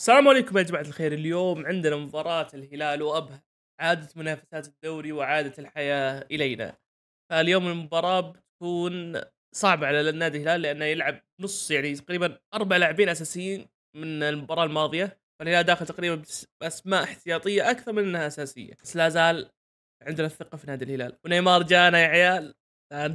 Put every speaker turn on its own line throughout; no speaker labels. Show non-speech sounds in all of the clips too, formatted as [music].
السلام عليكم يا جماعة الخير اليوم عندنا مباراة الهلال وأبها عادة منافسات الدوري وعادة الحياة إلينا فاليوم المباراة بتكون صعبة على النادي الهلال لأنه يلعب نص يعني تقريبا أربع لاعبين أساسيين من المباراة الماضية فالهلال داخل تقريبا بأسماء احتياطية أكثر من أنها أساسية بس لا زال عندنا الثقة في نادي الهلال ونيمار جانا يا عيال لا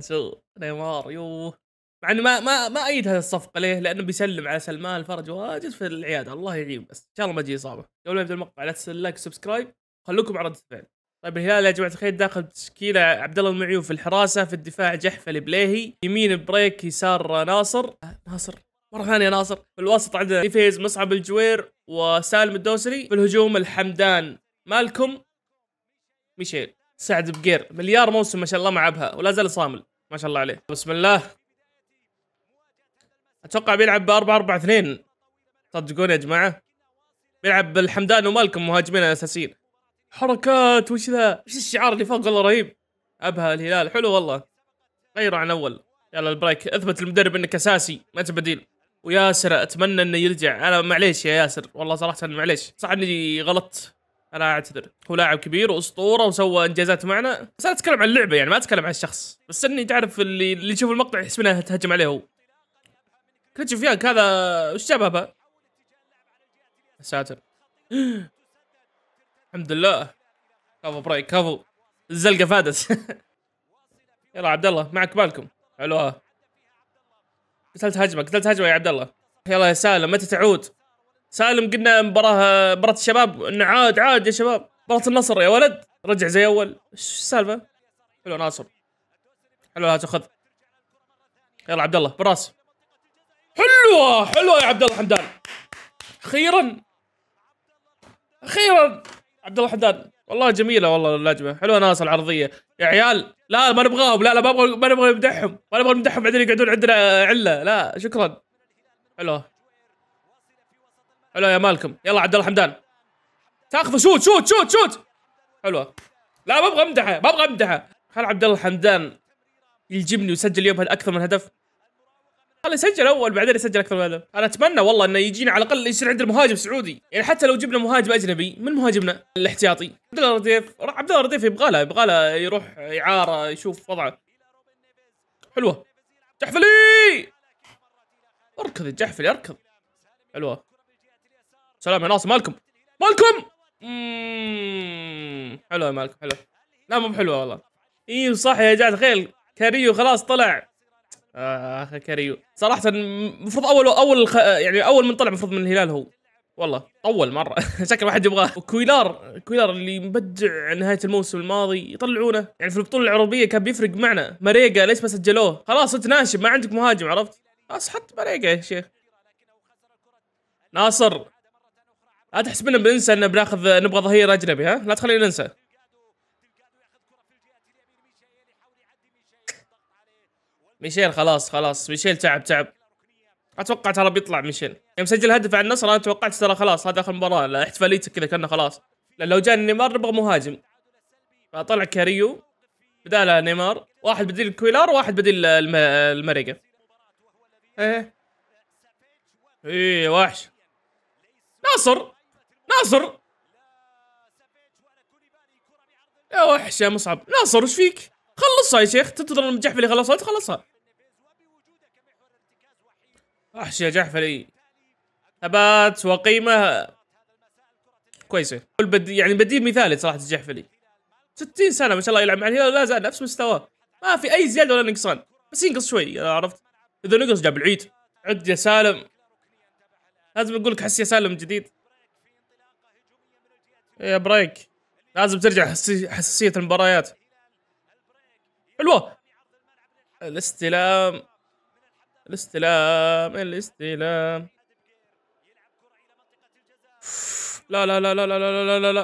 نيمار يوه مع انه ما ما ما ايد هذه الصفقه ليه؟ لانه بيسلم على سلمان الفرج واجد في العياده الله يعين بس ان شاء الله ما تجي اصابه قبل ما يبدا المقطع لا تنسوا اللايك وسبسكرايب خلوكم على رده الفعل طيب الهلال يا جماعه الخير داخل تشكيله عبد الله المعيوف في الحراسه في الدفاع جحفل البليهي يمين بريك يسار ناصر آه، ناصر مره ثانيه ناصر في الوسط عندنا ديفيز مصعب الجوير وسالم الدوسري في الهجوم الحمدان مالكم ميشيل سعد بقير مليار موسم ما شاء الله مع ابها ولا زال صامل ما شاء الله عليه بسم الله اتوقع بيلعب ب 4 4 2 صدقوني يا جماعه بيلعب بالحمدان ومالكم مهاجمين اساسيين حركات وش ذا وش الشعار اللي فوق والله رهيب ابها الهلال حلو والله غيره عن اول يلا البريك اثبت المدرب انك اساسي ما انت بديل وياسر اتمنى انه يرجع انا معليش يا ياسر والله صراحه معليش صح اني غلطت انا اعتذر هو لاعب كبير واسطوره وسوى انجازات معنا بس انا اتكلم عن اللعبه يعني ما اتكلم عن الشخص بس اني تعرف اللي اللي يشوف المقطع يحس انه تهجم عليه هو كاتشوف يانك هذا وش جابها بقى؟ يا ساتر الحمد لله كفو برايك كفو الزلقه فادت [laughs] يلا عبد الله معك بالكم حلوها قتلت هجمه قتلت هجمه يا عبد الله يلا يا سالم متى تعود؟ سالم قلنا مباراه مباراه الشباب انه عاد عاد يا شباب مباراه النصر يا ولد رجع زي اول ايش السالفه؟ حلو ناصر حلو هات خذ يلا عبد الله براس حلوه حلوه يا عبد الله حمدان اخيرا اخيرا عبد الله حمدان والله جميله والله اللجمه حلوه ناس العرضيه يا عيال لا ما نبغاهم لا لا ما نبغى ما نبغى نمدحهم ما نبغى نمدحهم بعدين يقعدون عندنا عله لا شكرا حلوه حلوه يا مالكم يلا عبد الله حمدان تاخذ شوت شوت شوت شوت حلوه لا ما ابغى امدحه ما ابغى امدحه هل عبد الله حمدان يجيبني ويسجل يوم اكثر من هدف خليه يسجل اول بعدين يسجل اكثر من هدف انا اتمنى والله انه يجينا على الاقل يصير عندنا مهاجم سعودي يعني حتى لو جبنا مهاجم اجنبي من مهاجمنا الاحتياطي عبد الله رديف عبد الله رديف يبغى له يبغى له يروح اعاره يشوف وضعه حلوه جحفلي اركض الجحفلي اركض حلوه سلام يا ناصر مالكم مالكم حلوه يا مالكم حلوه لا مو بحلوه والله ايوه صح يا جعد تخيل كاريو خلاص طلع آه، اخ كاريو صراحه المفروض اول اول يعني اول من طلع المفروض من الهلال هو والله طول مره [laughs] شكل واحد يبغاه وكويلار كويلار اللي مبدع نهايه الموسم الماضي يطلعونه يعني في البطوله العربيه كان بيفرق معنا ماريجا ليش ما سجلوه خلاص انت ناشب ما عندك مهاجم عرفت خلاص حط ماريجا يا شيخ ناصر لا تحسبنا بننسى ان بناخذ نبغى ظهير اجنبي ها لا تخلينا ننسى ميشيل خلاص خلاص ميشيل تعب تعب اتوقع ترى بيطلع ميشيل يوم سجل هدف على النصر انا توقعت ترى خلاص هذا اخر مباراه احتفاليتك كذا كانه خلاص لان لو جاء نيمار نبغى مهاجم فطلع كاريو بداله نيمار واحد بديل كويلار وواحد بديل المريقة المرقه ايه ايه وحش ناصر ناصر يا وحش يا مصعب ناصر وش فيك خلصها يا شيخ تنتظر اللي يخلصها تخلصها وحش يا جحفلي ثبات وقيمة كويسة يعني بديل مثالي صراحة الجحفلي 60 سنة ما شاء الله يلعب مع الهلال لا زال نفس مستواه ما في أي زيادة ولا نقصان بس ينقص شوي عرفت إذا نقص جاب العيد عد يا سالم لازم أقول لك حس يا سالم جديد إيه، يا بريك لازم ترجع حساسية المباريات حلوة الاستلام الاستلام الاستلام لا لا لا لا لا لا لا لا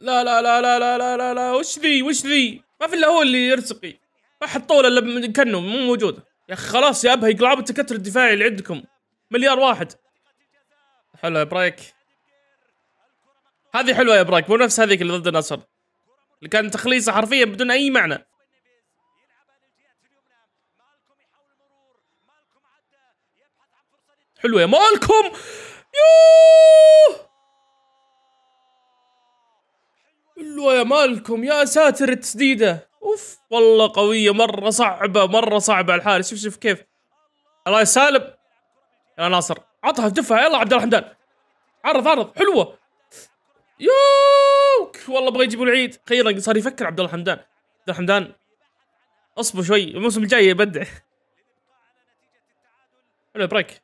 لا لا لا لا لا لا لا لا لا لا وش ذي وش ذي ما في الا هو اللي يرتقي ما حطوا له الا كنه مو موجود يا اخي خلاص يا ابهي قلعوا التكتل الدفاعي اللي عندكم مليار واحد حلو يا برايك هذه حلوه يا برايك مو نفس هذيك اللي ضد النصر اللي كان تخليصه حرفيا بدون اي معنى حلوه يا مالكم يو حلوه يا مالكم يا ساتر التسديده اوف والله قويه مره صعبه مره صعبه الحارس شوف شوف كيف الله يا سالم يا ناصر عطها دفها يلا عبد الرحمن عرض عرض حلوه يوك والله بغى يجيبوا العيد خيرا صار يفكر عبد الله حمدان عبد الله حمدان اصبر شوي الموسم الجاي يبدع [laughs] حلو بريك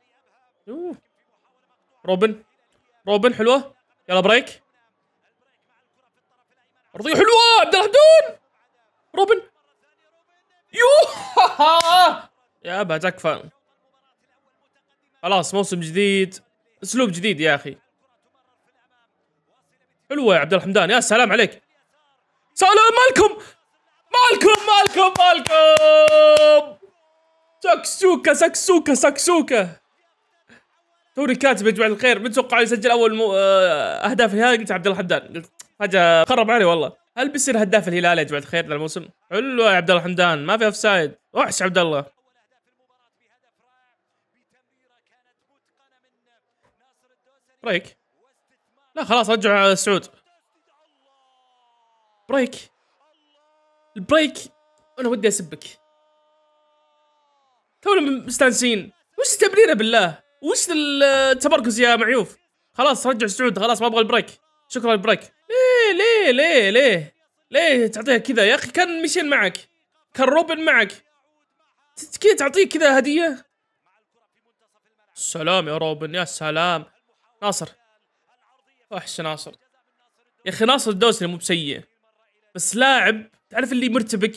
روبن روبن حلوه يلا بريك ارضيه حلوه عبد الهدون روبن يوه يا ابا تكفى خلاص موسم جديد اسلوب جديد يا اخي حلوه يا عبد الحمدان يا سلام عليك سلام مالكم مالكم مالكم مالكم سكسوكا سكسوكا سكسوكا توني كاتب يا جماعه الخير من توقعوا يسجل اول مو... آه، اهداف الهلال قلت عبد الله حمدان قلت فجاه خرب علي والله هل بيصير هداف الهلال يا جماعه الخير ذا الموسم؟ حلو يا عبد الله حمدان ما في اوف سايد وحش عبد الله بريك لا خلاص رجعوا سعود بريك البريك انا ودي اسبك تونا مستانسين وش تبريره بالله وش التمركز يا معيوف خلاص رجع سعود خلاص ما ابغى البريك شكرا البريك ليه ليه ليه ليه ليه تعطيها كذا يا اخي كان ميشيل معك كان روبن معك كذا تعطيه كذا هديه سلام يا روبن يا سلام ناصر وحش ناصر يا اخي ناصر الدوسري مو بسيء بس لاعب تعرف اللي مرتبك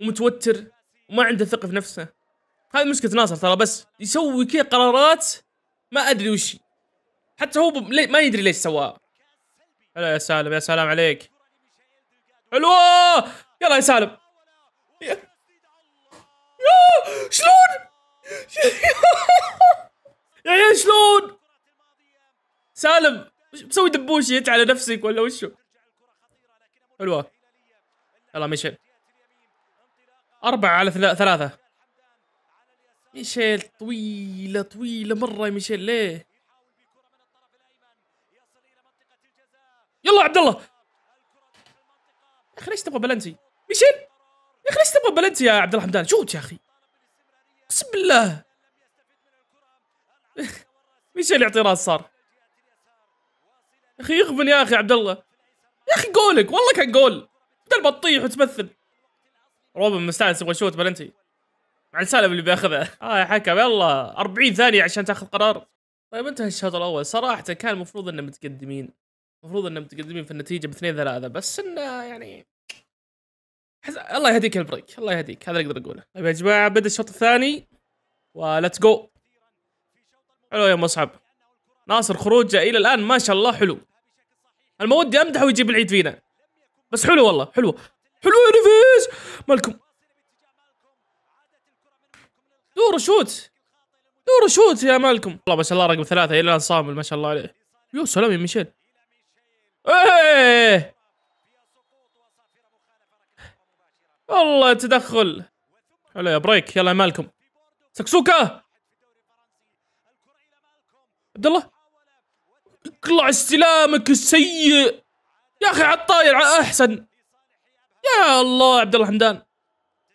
ومتوتر وما عنده ثقه في نفسه هذه مشكله ناصر ترى بس يسوي كذا قرارات ما ادري وش حتى هو ما يدري ليش سواها هلا يا سالم يا سلام عليك حلوه يلا يا سالم يا, شلون يا عيال شلون سالم مسوي دبوشي انت على نفسك ولا وشو حلوه يلا مشي أربعة على ثلاثة ميشيل طويلة طويلة مرة ميشيل ليه يلا عبد الله يا اخي ليش تبغى بلنتي ميشيل يا اخي ليش تبغى بلنتي يا عبد الله حمدان شوت يا اخي اقسم بالله [laughs] ميشيل يعطي راس صار يا اخي يغبن يا اخي عبد الله يا اخي جولك والله كان جول بدل ما تطيح وتمثل روبن مستانس يبغى يشوت بلنتي مع السالفه اللي بياخذها اه يا حكم يلا 40 ثانيه عشان تاخذ قرار طيب انتهى الشوط الاول صراحه كان المفروض انه متقدمين المفروض انه متقدمين في النتيجه باثنين ثلاثه بس انه يعني حز... الله يهديك البريك الله يهديك هذا اللي اقدر اقوله طيب يا جماعه بدا الشوط الثاني ولتس جو حلو يا مصعب ناصر خروجه الى الان ما شاء الله حلو ودي امدحه ويجيب العيد فينا بس حلو والله حلو حلو يا نفيس مالكم دور شوت دور شوت يا مالكم والله ما شاء الله رقم ثلاثة الى الان صامل ما شاء الله عليه يو سلام يا ميشيل ايه والله تدخل حلو يا بريك يلا يا مالكم سكسوكا عبد الله اطلع استلامك السيء يا اخي عالطاير احسن يا الله عبد الله حمدان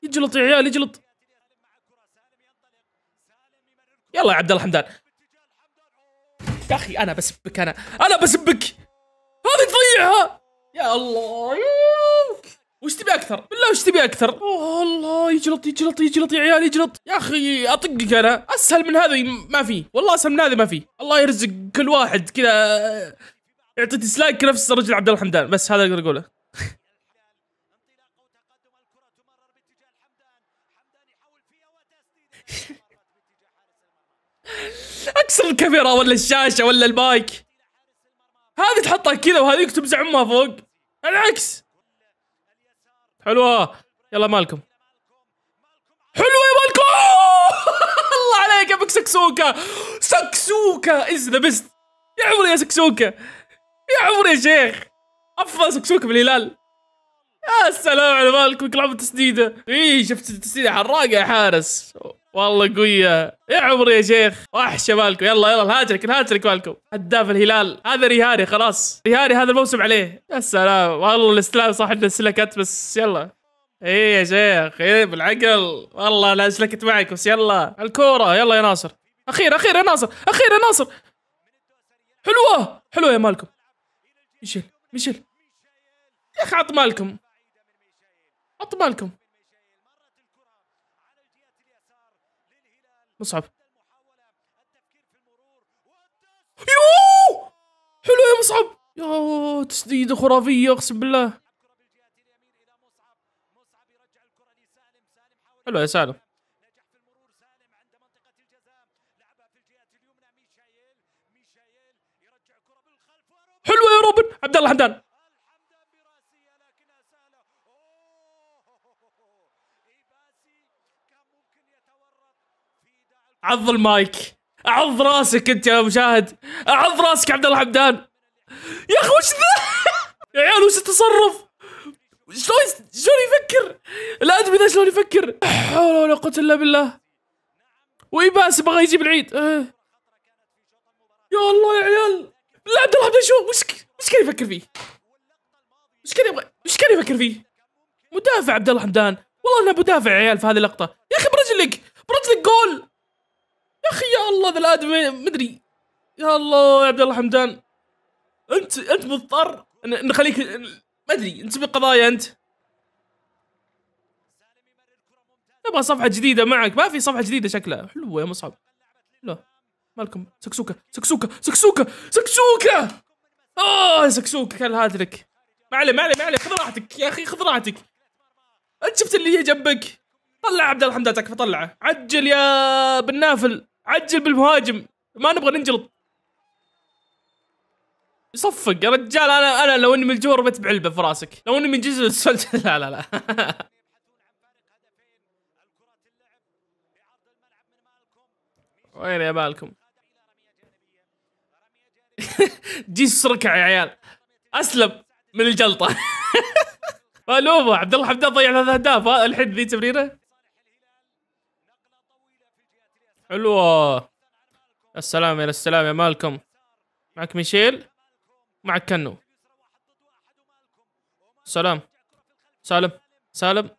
يجلط يا عيال يجلط يلا يا عبد الله حمدان يا اخي انا بسبك انا انا بسبك هذه تضيعها يا الله وش تبي اكثر؟ بالله وش تبي اكثر؟ اوه الله يجلط يجلط يجلط يا عيال يجلط يا اخي اطقك انا اسهل من هذه ما في والله اسهل من هذه ما في الله يرزق كل واحد كذا يعطي ديسلايك نفس رجل عبد الله الحمدان بس هذا اقدر اقوله اكسر الكاميرا ولا الشاشه ولا المايك هذه تحطها كذا وهذيك تمزع امها فوق العكس حلوه يلا مالكم حلوه يا مالكم [laughs] الله عليك ابك سكسوكه سكسوكه از ذا بيست يا عمري يا سكسوكه يا عمري يا شيخ افضل سكسوكه بالهلال يا سلام على مالكم كل عام تسديده اي شفت التسديده حراقه يا حارس والله قوية يا عمري يا شيخ وحشة مالكم يلا يلا الهاتريك الهاتريك مالكم هداف الهلال هذا ريهاري خلاص ريهاري هذا الموسم عليه يا سلام والله الاستلام صح انه سلكت بس يلا ايه يا شيخ ايه بالعقل والله انا سلكت معك بس يلا الكورة يلا يا ناصر اخير اخير يا ناصر اخير يا ناصر حلوة حلوة يا مالكم ميشيل ميشيل يا اخي عط مالكم عط مالكم مصعب يوه حلو يا مصعب يا تسديدة خرافية اقسم بالله حلو يا سالم حلوه يا روبن عبد الله حمدان عض المايك عض راسك انت يا مشاهد عض راسك عبد الله حمدان يا اخي وش ذا [laughs] يا عيال وش التصرف شلون شلون يفكر ادري ذا شلون يفكر حول ولا قوه الا بالله ويباس بغى يجيب العيد اه. يا الله يا عيال لا عبد الله شو وش وش كان يفكر فيه؟ وش كان يبغى وش كان يفكر فيه؟ مدافع عبد الله حمدان والله انه مدافع يا عيال في هذه اللقطه يا اخي برجلك برجلك جول يا اخي يا الله ذا الادمي مدري يا الله يا عبد الله حمدان انت انت مضطر نخليك ما ادري انت بقضايا انت نبغى صفحه جديده معك ما في صفحه جديده شكلها حلوه يا مصعب لا مالكم سكسوكا سكسوكا سكسوكا سكسوكا اه سكسوكا كان هاتلك ما عليه ما عليه ما عليه خذ راحتك يا اخي خذ راحتك انت شفت اللي هي جنبك طلع عبد حمدان تكفى طلعه عجل يا بنافل عجل بالمهاجم ما نبغى ننجلط يصفق يا رجال انا انا لو اني من الجور بتبع علبه في راسك لو اني من جزء [laughs] لا لا لا [laughs] وين يا بالكم [laughs] جيس ركع يا عيال اسلم من الجلطه فالوفا عبد الله حمدان ضيع ثلاث اهداف الحين ذي تمريره حلوة السلام يا السلام يا مالكم معك ميشيل معك كنو سلام سالم سالم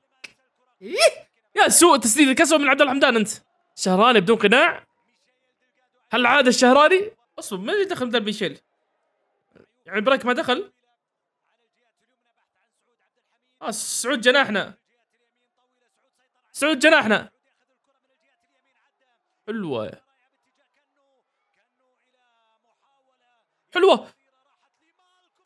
يا سوء تسديد الكسوة من عبد الحمدان انت شهراني بدون قناع هل عاد الشهراني اصبر من اللي دخل ميشيل يعني بريك ما دخل آه سعود جناحنا سعود جناحنا حلوة حلوة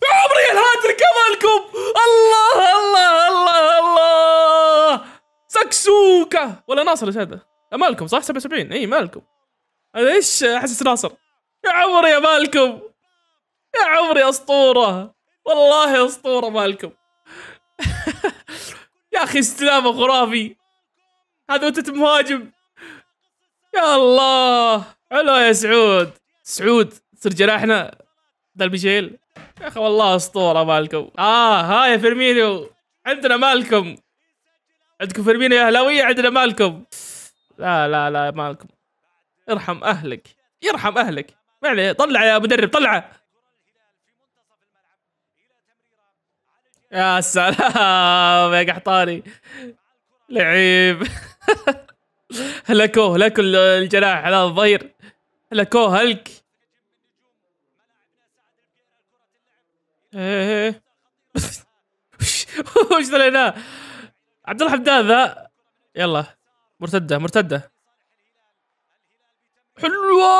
يا عمري الهاتر كمالكم الله الله الله الله سكسوكة ولا ناصر ايش هذا؟ مالكم صح 77 اي مالكم هذا ايش احسس ناصر يا عمري يا مالكم يا عمري اسطورة والله اسطورة مالكم [laughs] يا اخي استلامه خرافي هذا وانت مهاجم يا الله حلو يا سعود سعود صرت جناحنا ذا الميشيل يا اخي والله اسطوره مالكم اه ها يا فيرمينيو عندنا مالكم عندكم فيرمينيو يا اهلاويه عندنا مالكم لا لا لا مالكم ارحم اهلك يرحم اهلك ما عليه طلع يا مدرب طلعه يا سلام يا قحطاني لعيب [laughs] هلكوه هلكوا الجناح على الظهير هلكوه هلك ايه [laughs] وش ذا عبد الله حمدان ذا يلا مرتده مرتده حلوه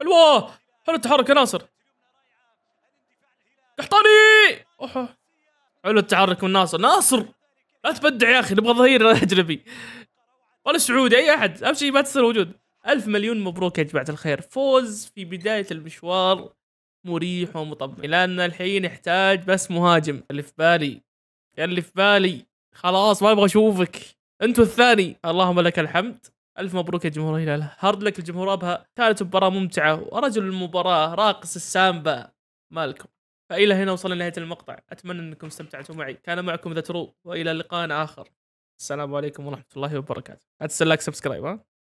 حلوه حلو التحرك يا ناصر قحطاني اوه حلو التحرك من ناصر ناصر لا تبدع يا اخي نبغى ظهير اجنبي ولا سعودي اي احد اهم شيء ما تصير وجود ألف مليون مبروك يا جماعة الخير فوز في بداية المشوار مريح ومطمئن لأن الحين يحتاج بس مهاجم اللي في بالي اللي في بالي خلاص ما ابغى اشوفك انت الثاني اللهم لك الحمد الف مبروك يا جمهور الهلال هارد لك الجمهور ابها كانت مباراه ممتعه ورجل المباراه راقص السامبا مالكم فإلى هنا وصلنا لنهاية المقطع أتمنى أنكم استمتعتوا معي كان معكم ذا ترو وإلى لقاء آخر السلام عليكم ورحمة الله وبركاته لا تنسوا لايك سبسكرايب ها